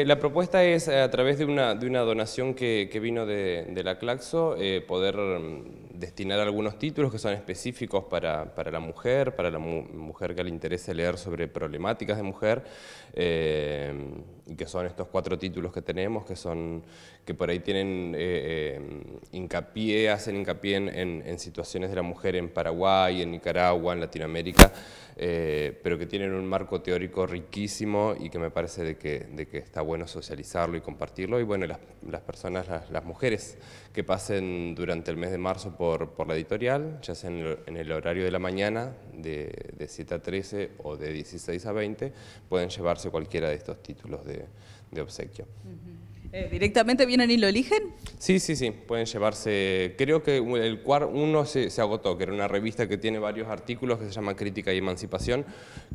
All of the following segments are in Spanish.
Eh, la propuesta es, eh, a través de una, donación que, vino de, la Claxo, eh, poder mm, destinar algunos títulos que son específicos para, la mujer, para la mujer que le interese leer sobre problemáticas de mujer que son estos cuatro títulos que tenemos, que son que por ahí tienen eh, eh, hincapié, hacen hincapié en, situaciones de la mujer en Paraguay, en Nicaragua, en Latinoamérica, eh, pero que tienen un marco teórico riquísimo y que me parece de que, de que está bueno socializarlo y compartirlo. Y bueno, las, las personas, las, mujeres que pasen durante el mes de marzo por, la editorial, ya sea en en el horario de la mañana, de, 7 a 13 o de 16 a 20 pueden llevarse cualquiera de estos títulos de, de obsequio. Eh, ¿Directamente vienen y lo eligen? Sí, sí, sí, pueden llevarse, creo que el cuar, uno se, agotó, que era una revista que tiene varios artículos que se llama Crítica y Emancipación,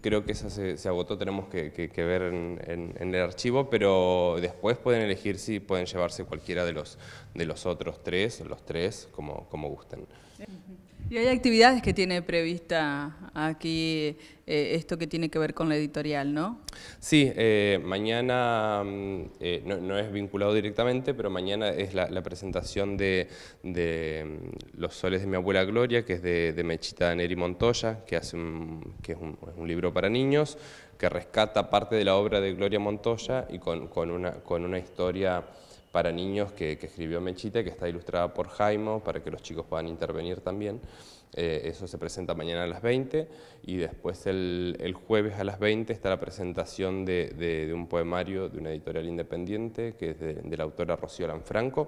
creo que esa se, agotó, tenemos que, ver en, el archivo, pero después pueden elegir si pueden llevarse cualquiera de los, de los otros tres, los tres, como, como gusten. ¿Y hay actividades que tiene prevista aquí eh, esto que tiene que ver con la editorial, no? Sí, eh, mañana mm, no, es vinculado vinculado directamente, pero mañana es la, presentación de, mm, Los soles de mi abuela Gloria, que es de, Mechita Neri Montoya, que, hace que es un, libro para niños, que rescata parte de la obra de Gloria Montoya y con, una, con una historia para niños que, escribió Mechita, que está ilustrada por Jaimo, para que los chicos puedan intervenir también. Eh, eso se presenta mañana a las 20 y después el, jueves a las 20 está la presentación de, un poemario de una editorial independiente que es de, la autora Rocío Lanfranco.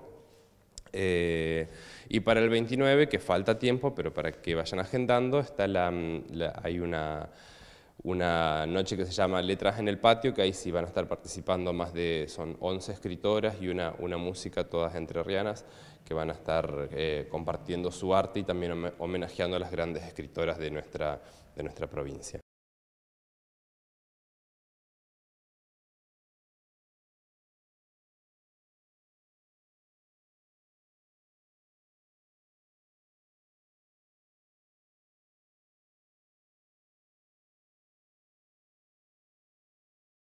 Eh, y para el 29, que falta tiempo, pero para que vayan agendando, está la hay una una noche que se llama Letras en el Patio, que ahí sí van a estar participando más de, son 11 escritoras y una, una música, todas entrerrianas, que van a estar eh, compartiendo su arte y también homenajeando a las grandes escritoras de nuestra, de nuestra provincia.